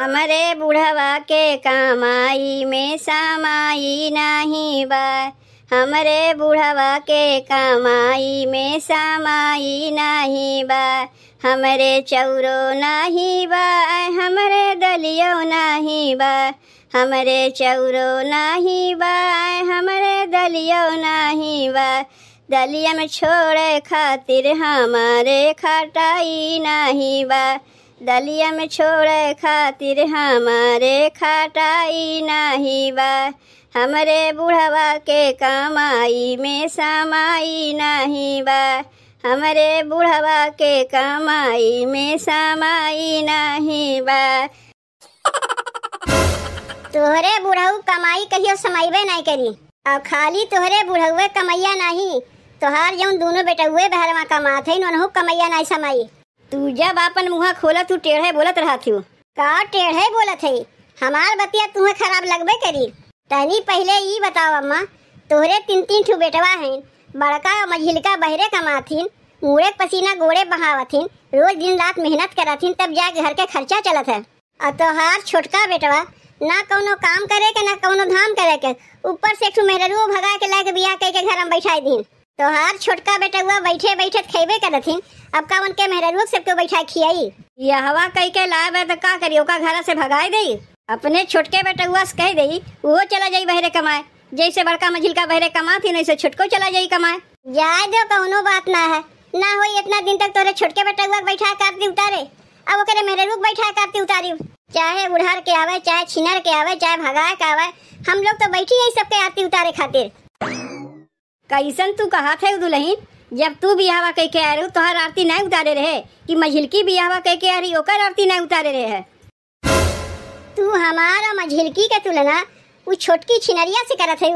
हमारे बुढ़वा के आई में समाई नहीं बा हमारे बुढ़वा के काम आई में समाई नहीं बा हमारे चौरो नहीं बा हमारे दलियो नहीं बा हमारे चौरो नहीं बा हमारे दलियो नहीं बा दलिया में छोड़े खातिर हमारे खटाई नहीं बा दलिया में छोड़े खातिर हमारे खाटाई नाही बा हमरे बुढ़वा के कमाई में समाई नाही बा हमरे बुढ़वा के कमाई में समाई नहीं बा तोहरे बुढ़ऊ कमाई कहियो समाईबे नहीं करी अब खाली तोहरे बुढ़ऊ कमैया नहीं तोहार जो दोनों हुए बहरवा कमाते है उन्होंने कमैया नहीं समाई तू जब अपन मुँह खोला तू टेढ़े बोलत रहा थी का टेढ़े बोलत है हमार बतिया तुम्हें खराब लगबे करी तनी पहले ये बताओ अम्मा तोहरे तीन तीन ठू बेटवा हैं बड़का और मझिलका बहरे कमाथिन मुड़े पसीना गोड़े बहावथिन रोज दिन रात मेहनत कराथिन तब जा घर के खर्चा चलत है और तोहार छोटका बेटवा ना कोनो काम करे के ना कोनो धाम करे के ऊपर से एक मेहरू भगा के लाके बियाह के घर में बैठाई दिन तोहार छोटका बेटा हुआ बैठे बैठे तो खेबे कर करथिन अब का उनके मेहरनुक सबके बैठा खियाई यहवा कह के लाए बे तो का करियो का घर से भगाई गई अपने छोटके बेटा हुआ कह दई वो चला जाई बहरे कमाए जैसे बड़का मझिल का बहरे कमा थी नहीं से छोटको चला जाई कमाए जाए दो कौनो बात ना है ना हो इतना दिन तक तोरे छोटके बेटा हुआ बैठा कर दी उतारे अब ओकरे मेरे मेहरनुक बैठा कर दी उतारी चाहे उड़ार के आवे चाहे छिनर के आवे चाहे भगाए के आवे हम लोग तो बैठी है सबके आती उतारे खातिर कैसन तू कहा थे दुल्हीन जब तू बियाहवा कह के आ रही तोहर आरती नहीं उतारे रहे कि मझिलकी बियाहवा कह के आ रही ओकर आरती नहीं उतारे रहे है तू हमारा मझिलकी के तुलना वो छोटकी छिनरिया से करत है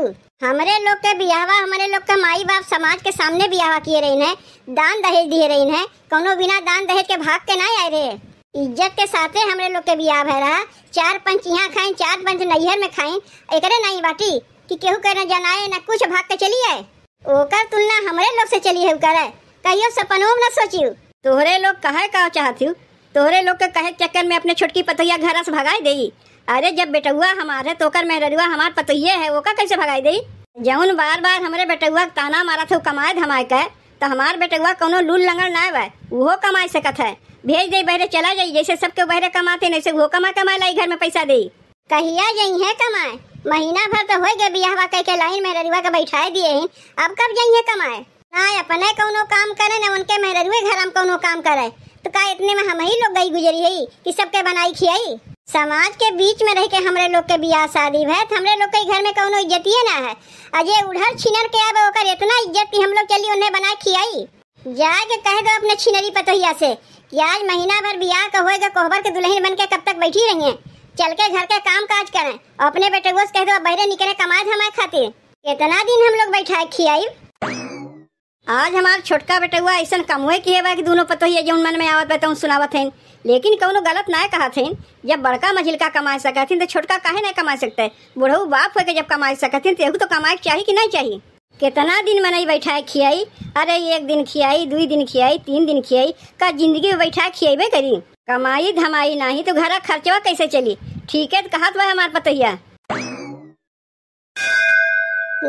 हमारे लोग के बिहावा हमारे लोग के माई बाप समाज के सामने बिहावा किए रही है दान दहेज दिए रही है कोनो बिना दान दहेज के भाग के नहीं आए रहे इज्जत के साथ हमारे लोग के बिया भर रहा चार पंच यहाँ खाई चार पंच नैहर में खाई एकरे नहीं बाटी कि केहू कहना जनाए ना कुछ भाग के चली आए ओकर तुलना हमरे लोग से चली है करे कहियो सपनो न सोचियो तोहरे लोग कहे का चाहती तोहरे लोग के कहे चक्कर में अपने छोटकी पतैया घर से भगाई देई अरे जब बेटुआ हमारे तोकर में रजुआ हमार पतैये है ओका कैसे भगाई देई जौन बार बार हमारे बेटुआ ताना मारा थे कमाए धमाए के तो हमार बेटुआ कोनो लूल लंगड़ ना बे वो कमाए सकत है भेज दे बहरे चला जाई जैसे सबके बहरे कमाते नहीं से वो कमा कमाए लाई घर में पैसा दे कहिया यही है कमाए महीना भर तो हो गए बियाहवा कह के लाइन में के बैठा दिए हैं अब कब जाइए कमाए ना अपने कोनो काम करे ना उनके मेहरुए घर हम कोनो काम करे तो का इतने में हम ही लोग गई गुजरी है कि सबके बनाई खियाई समाज के बीच में रह के हमारे लोग के ब्याह शादी है तो हमारे लोग के घर में कोनो ही ना है अजय उधर छिनर के आवे ओकर इतना इज्जत हम लोग चली उन्हें बनाए खियाई जाके कह दो अपने छिनरी पतोहिया से कि आज महीना भर ब्याह का तो होएगा कोहबर के दुल्हन बन के कब तक बैठी रही है चल के घर के काम काज करें अपने बेटे को कह दो बहरे निकले कमाए हमारे खातिर इतना दिन हम लोग बैठा खियाई आज हमार छोटका हुआ ऐसा कमुए किए कि दोनों पतो ही जौन मन में आवत बताऊँ सुनावा थे लेकिन कौन गलत ना कहा थे जब बड़का मझिलका कमा सका थे तो छोटका काहे नहीं कमा सकते बुढ़ऊ बाप होकर जब कमा सका थे तो तो कमाए चाहिए कि नहीं चाहिए कितना दिन मैंने बैठा खियाई अरे एक दिन खियाई दू दिन खियाई तीन दिन खियाई का जिंदगी में बैठा खियाबे करी कमाई धमाई नहीं तो घर खर्चवा कैसे चली ठीक है कहा तो, तो हमारे पतैया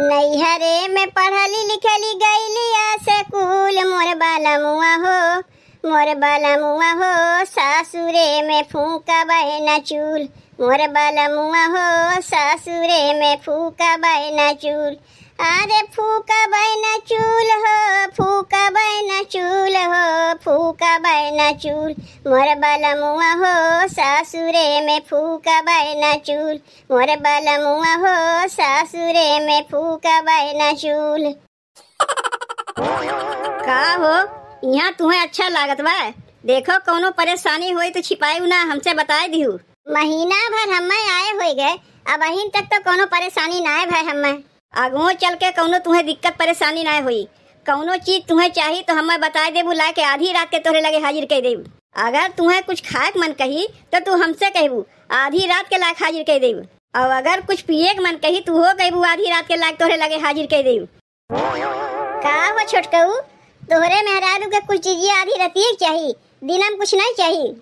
नैहरे में पढ़ली लिखली लिया से कूल मोर बाला मुआ हो मोर बाला मुआ हो सासुरे में फूका बहना चूल मोर बाला मुआ हो सासुरे में फूका बहना चूल अरे फूका बहना चूल हो फूका बहना चूल हो फूका बहना चूल मोर बलमुआ हो सासुरे में फूका बहना चूल मोर बलमुआ हो सासुरे में फूका बहना चूल का हो यहाँ तुम्हें अच्छा लागत बा देखो कोनो परेशानी हुई तो छिपाई ना हमसे बताए दिहू महीना भर हम आए हो गए अब अहिन तक तो कोनो परेशानी ना है भाई हमें आगो चल के कौनो तुम्हें दिक्कत परेशानी ना हुई कौनो चीज तुम्हें चाहिए तो हमें बता देबू ला के आधी रात के तोरे लगे हाजिर कर देव अगर तुम्हें कुछ खाए मन कही तो तू हमसे कहबू आधी रात के लायक हाजिर कर देव और अगर कुछ पिए के मन कही तू हो कहबू आधी रात के लायक तोरे लगे हाजिर कर देव का हो छोटकऊ तोहरे मेहरारू के कुछ चीजें आधी रतिया चाहिए दिनम कुछ नहीं चाहिए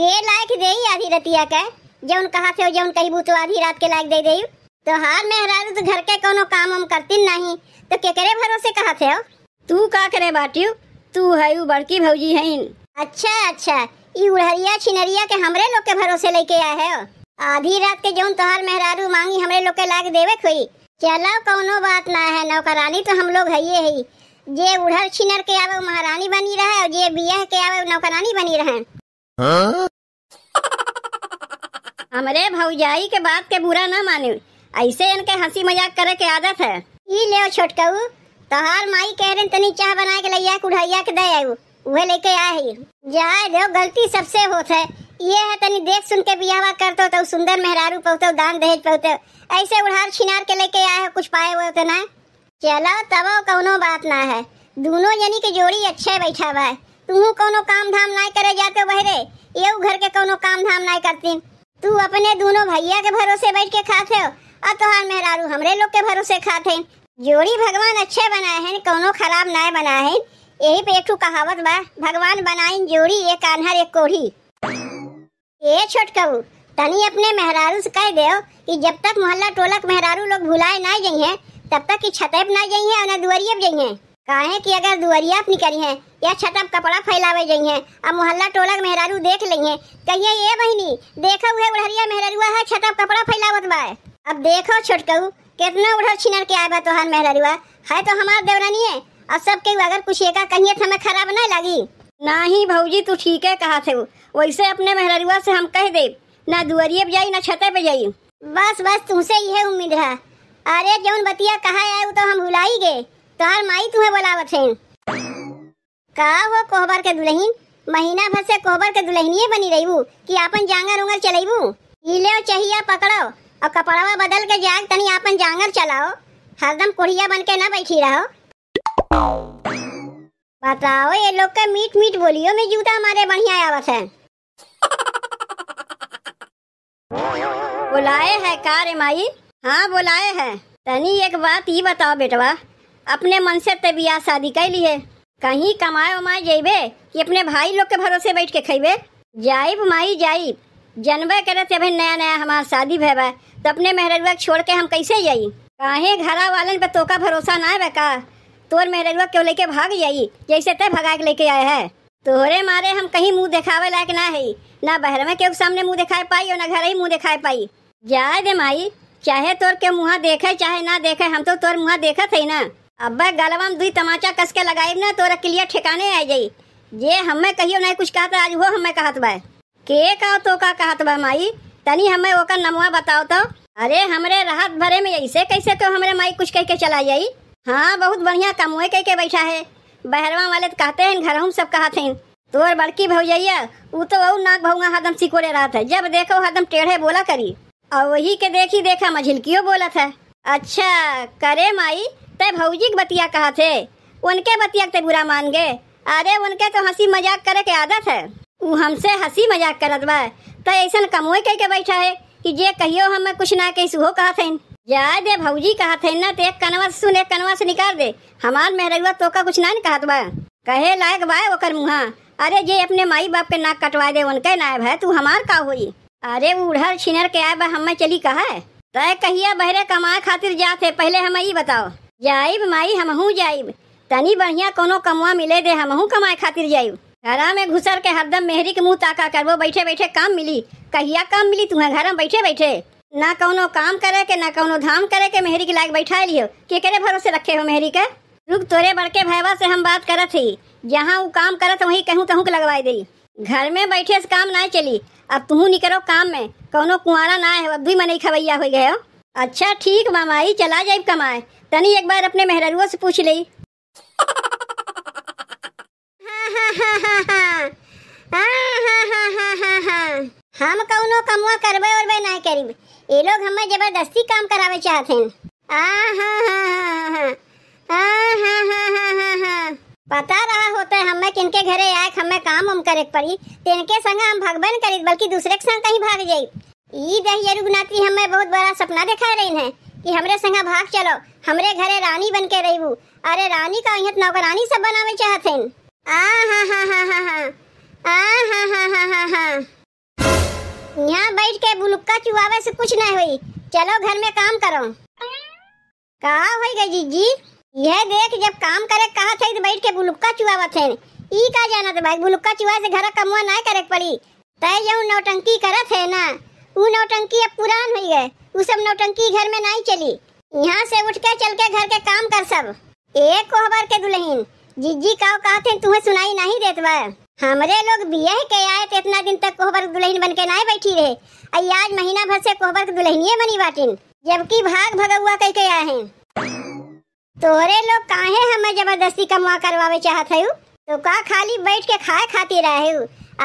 के लायक दे आधी रतिया का जौन कहा से जौन कहबू तो आधी रात के लायक दे दे। तो में हाँ, मेहरा तो घर के कोनो काम हम करती नहीं तो केकरे भरोसे कहा थे तू का करे बाटियो तू है बड़की भौजी है अच्छा अच्छा ई उड़हरिया छिनरिया के हमरे लोग के भरोसे लेके आए है आधी रात के जौन तोहार मेहरारू मांगी हमरे लोग के लाग देवे खोई चलो कोनो बात ना है नौकरानी तो हम लोग है ये ही जे उड़हर छिनर के आवे महारानी बनी रहे और जे बियाह के आवे नौकरानी बनी रहे हाँ? हमरे भौजाई के बात के बुरा ना माने ऐसे इनके हंसी मजाक करे के आदत है ई ले छोटकऊ तहार तो माई कह रहे तनी चाह बना के लैया कुढ़ैया के दे आऊ उहे लेके आए ही जहाँ जो गलती सबसे होत है ये है तनी देख सुन के बियावा कर तो सुंदर मेहरारू पहुते दान दहेज पहुते ऐसे उड़ार छिनार के लेके आए हो कुछ पाए हुए तो ना चलो तब कौनो बात ना है दोनों यानी के जोड़ी अच्छा बैठा हुआ है तू कोनो काम धाम ना करे जाते हो बहरे ये घर के कोनो काम धाम ना करती तू अपने दोनों भैया के भरोसे बैठ के खाते हो अब तोहार मेहरारू हमरे लोग के भरोसे खाते हैं जोड़ी भगवान अच्छे बनाए हैं कोनो खराब ना बनाए हैं यही पे एक कहावत बा भगवान बनाई जोड़ी एक कान्हर एक कोढ़ी ए छोटकबू तनी अपने मेहरारू से कह दो कि जब तक मोहल्ला टोलक मेहरारू लोग भुलाए ना जाई हैं तब तक की छतब ना जाई हैं और ना दुआरियब जाई है काहे कि अगर दुआरिया अपनी करी है या छतब कपड़ा फैलावे जाई हैं अब मोहल्ला टोलक मेहरारू देख लेंगे कहिए ये बहनी देखा हुआ है उड़हरिया मेहरारुआ है छतब कपड़ा फैलावत बा अब देखो छोटकू कितना उधर छिनर के आए तोहर मेहररुआ है तो हमार देवरानी है अब सब के अगर कुछ एक कहीं हमें खराब न लगी ना ही भौजी तू ठीक है कहा थे वैसे अपने मेहररुआ से हम कह दे ना दुअरिये पे जाई ना छते पे जाई बस बस तुमसे यह उम्मीद है अरे जौन बतिया कहा आए तो हम भुलाई गए तुहार माई तुम्हें बोलावत है कहा वो कोहबर के दुल्हन महीना भर से कोहबर के दुल्हनिये बनी रही कि आपन जांगर उंगर चलेबू हिले चाहिए पकड़ो और कपड़वा बदल के जाग तनी आपन जांगर चलाओ हरदम कुड़िया बन के ना बैठी रहो बताओ ये लोग के मीट मीट बोलियो में जूता हमारे बढ़िया आवत है बुलाए है का रे माई हाँ बुलाए है तनी एक बात ही बताओ बेटवा अपने मन से ते बियाह शादी कर लिए कहीं कमाए उमाए जेबे कि अपने भाई लोग के भरोसे बैठ के खेबे जाइब माई जाइब जनबे करे थे भाई नया नया हमारा शादी भे तो अपने मेहरजुआ छोड़ के हम कैसे जाई काहे घर वालन पे का भरोसा ना है का तोर मेहरजुआ क्यों लेके भाग जाई जैसे तय भगा के लेके आए है तोहरे मारे हम कहीं मुंह दिखावे लायक ना है ना बहर में के सामने मुंह दिखाई पाई और ना घर ही मुंह दिखाई पाई जाए दे माई चाहे तोर के मुँह देखे चाहे ना देखे हम तो तोर मुँह देखा थे ना अब गलवा में दुई तमाचा कस के लगाई ना तोरा क्लियर ठिकाने आ जाई जे हमें कहियो कुछ कुछ था आज वो हमें था भाई के का तो का कहत बा माई तनी हमें ओकर नमुआ बताओ तो अरे हमरे राहत भरे में ऐसे कैसे तो हमरे माई कुछ कह के चला जाई हाँ बहुत बढ़िया कमुए कह के बैठा है बहरवा वाले तो कहते हैं घर हम सब कहते हैं तोर बड़की भौजैया वो तो वह नाक भौआ हदम सिकोरे रहा है जब देखो हदम टेढ़े बोला करी और वही के देखी देखा मझिलकियो बोला था अच्छा करे माई ते भौजी के बतिया कहा थे उनके बतिया के बुरा मान गए अरे उनके तो हंसी मजाक करे के आदत है उ हमसे हंसी मजाक करत बा त ऐसन कमोए कह के बैठा है कि जे कहियो हम कुछ ना कही सुहो कहा थे जाय दे भौजी कहा थे ना ते तो एक कनवा से सुन एक कनवा से निकाल दे हमार मेहरगुआ तो का कुछ ना कहत बा कहे लायक बाय ओकर मुहा अरे जे अपने माई बाप के नाक कटवा दे उनके नाय भाई तू हमार का होई अरे उढ़ल छिनर के आए बा हमें चली कहा है तय कहिया बहरे कमाए खातिर जात है पहले हम ई बताओ जाइब माई हमहू जाइब तनी बढ़िया कोनो कमवा मिले दे हमहू कमाए खातिर जाइब घरा में घुसर के हरदम मेहरी के मुंह ताका कर वो बैठे बैठे काम मिली कहिया काम मिली तुम्हें घर में बैठे बैठे ना कोनो काम करे के ना कोनो धाम करे के मेहरी के लायक बैठा लियो के करे भरोसे रखे हो मेहरी के रुक तोरे बड़के भाई से हम बात करत थी जहाँ वो काम करत वही कहूँ कहूँ के लगवाई दी घर में बैठे से काम ना चली अब तुहू निकलो काम में कौनो कुआरा ना है अब भी मन खबैया हो गए अच्छा ठीक मामाई चला जाए कमाए तनी एक बार अपने मेहरुओं से पूछ ली हम कौनो कमवा करबे और बे ना करीब ये लोग हमें जबरदस्ती काम करावे चाहते हैं पता रहा होता है हमें किनके घरे आए हमें काम हम करे पड़ी तिनके संग हम भगवान करी बल्कि दूसरे के संग कहीं भाग जाई ई दहिया रुगनाती हमें बहुत बड़ा सपना दिखा रही है कि हमरे संग भाग चलो हमरे घरे रानी बन के रही अरे रानी का यहाँ नौकरानी सब बनावे चाहते हैं यहाँ बैठ के बुलुक्का चुआवे से कुछ नहीं हुई चलो घर में काम करो कहा हुई गई जी यह देख जब काम करे कहा थे बैठ के बुलुक्का चुआवा थे ई का जाना था भाई बुलुक्का चुआ से घर कमुआ ना करे पड़ी तय जो नौटंकी करे थे ना वो नौटंकी अब पुरान हुई गए वो सब नौटंकी घर में नहीं चली यहाँ से उठ के चल के घर के काम कर सब एक कोहबर के दुल्हन जीजी का कहते तुम्हें सुनाई नहीं देत बा हमरे लोग बिया के आए थे इतना दिन तक कोहबर दुल्हन बन के ना बैठी रहे आई आज महीना भर से कोहबर के दुल्हनिए बनी बाटिन जबकि भाग भगुआ कह के आए हैं तोरे लोग काहे हमें जबरदस्ती कमवा करवावे चाहत है तो का खाली बैठ के खाए खाती रहे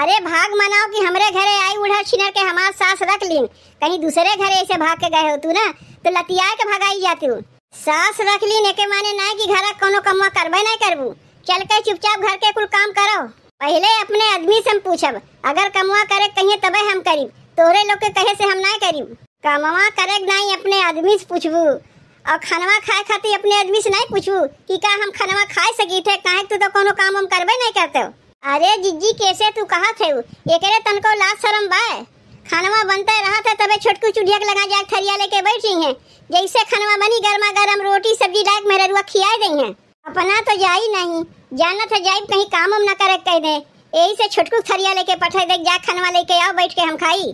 अरे भाग मनाओ कि हमरे घरे आई उड़ा छिनर के हमार सास रख लीन कहीं दूसरे घरे ऐसे भाग के गए हो तू ना तो लतिया के भगाई जाती हूँ सास रख ली ने के माने ना कि घर कोनो कमा करबे ना करबू चल के चुपचाप घर के कुल काम करो पहले अपने आदमी से हम पूछब अगर कमवा करे कहिए तबे हम करीब तोरे लोग के कहे से हम ना करीब कमवा करे नहीं अपने आदमी से पूछबू और खनवा खाए खाती अपने आदमी से नहीं पूछबू कि का हम खनवा खाए सकी थे काहे तू तो कोनो काम हम करबे नहीं करते हो अरे जिज्जी कैसे तू कहा थे एकरे तनको लाज शर्म बाय खानवा बनते रहा था तबे छोटकू चुड़िया के लगा जाग थरिया लेके बैठी रही हैं जैसे खानवा बनी गर्मा गर्म रोटी सब्जी डाक मेरे रुआ खिया दी हैं अपना तो जाई नहीं जाना था जाई कहीं काम हम ना करे कह दे यही से छोटकू थरिया लेके पठा दे जा खानवा लेके आओ बैठ के हम खाई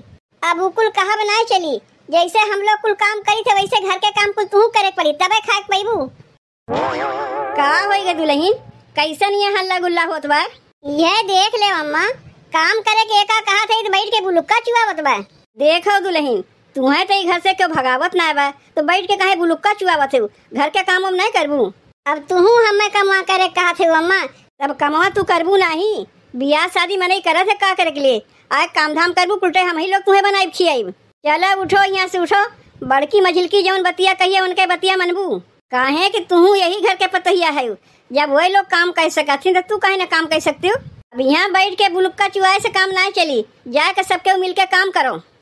अब वो कुल कहा बनाए चली जैसे हम लोग कुल काम करी थे वैसे घर के काम कुल तू करे पड़ी तबे खाए पैबू का होएगा दुलहिन कैसन यहाँ लगुल्ला होत बा यह देख ले अम्मा काम करे के एका कहा थे बैठ के बुलुक्का चुआवत बा देखो दुलहीन तुम्हें तो घर से क्यों भगावत ना बा तो बैठ के कहे बुलुक्का चुआवत है घर के काम हम नहीं करबू अब तुहू हमें कमवा करे कहा थे अम्मा तब कमवा तू करबू नहीं बियाह शादी मने करत थे का करे के लिए आज काम धाम करबू पुलटे हम ही लोग तुम्हें बनाई खियाई चलो उठो यहाँ से उठो बड़की मझिल की जौन बतिया कहिए उनके बतिया मनबू कहे कि तू यही घर के पतहिया है जब वही लोग काम कर सकथिन तो तू कहे ना काम कर सकती हो अब यहाँ बैठ के बुलुक्का चुहाए से काम ना चली जाकर सबके मिल के काम करो